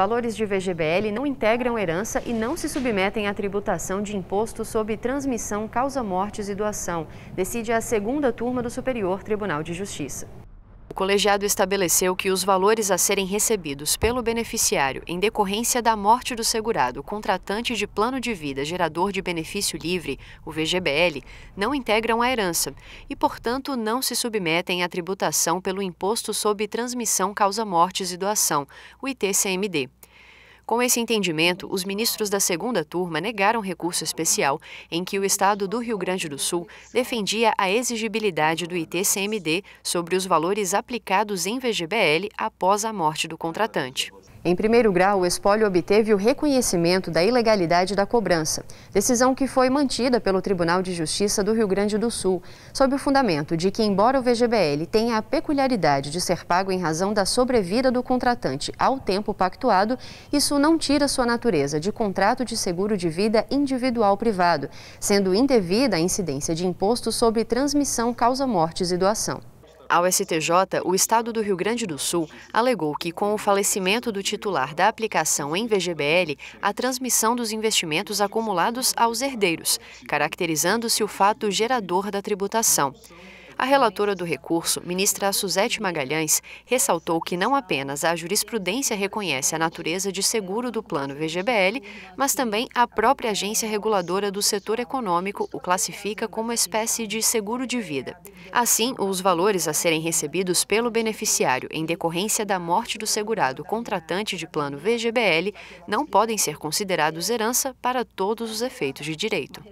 valores de VGBL não integram herança e não se submetem à tributação de imposto sobre transmissão, causa-mortes e doação, decide a segunda turma do Superior Tribunal de Justiça. O colegiado estabeleceu que os valores a serem recebidos pelo beneficiário em decorrência da morte do segurado contratante de plano de vida gerador de benefício livre, o VGBL, não integram a herança e, portanto, não se submetem à tributação pelo Imposto sobre Transmissão Causa Mortes e Doação, o ITCMD. Com esse entendimento, os ministros da segunda turma negaram recurso especial em que o Estado do Rio Grande do Sul defendia a exigibilidade do ITCMD sobre os valores aplicados em VGBL após a morte do contratante. Em primeiro grau, o espólio obteve o reconhecimento da ilegalidade da cobrança, decisão que foi mantida pelo Tribunal de Justiça do Rio Grande do Sul, sob o fundamento de que, embora o VGBL tenha a peculiaridade de ser pago em razão da sobrevida do contratante ao tempo pactuado, isso não tira sua natureza de contrato de seguro de vida individual privado, sendo indevida a incidência de imposto sobre transmissão, causa-mortes e doação. Ao STJ, o Estado do Rio Grande do Sul alegou que, com o falecimento do titular da aplicação em VGBL, a transmissão dos investimentos acumulados aos herdeiros, caracterizando-se o fato gerador da tributação. A relatora do recurso, ministra Suzete Magalhães, ressaltou que não apenas a jurisprudência reconhece a natureza de seguro do plano VGBL, mas também a própria agência reguladora do setor econômico o classifica como espécie de seguro de vida. Assim, os valores a serem recebidos pelo beneficiário em decorrência da morte do segurado contratante de plano VGBL não podem ser considerados herança para todos os efeitos de direito.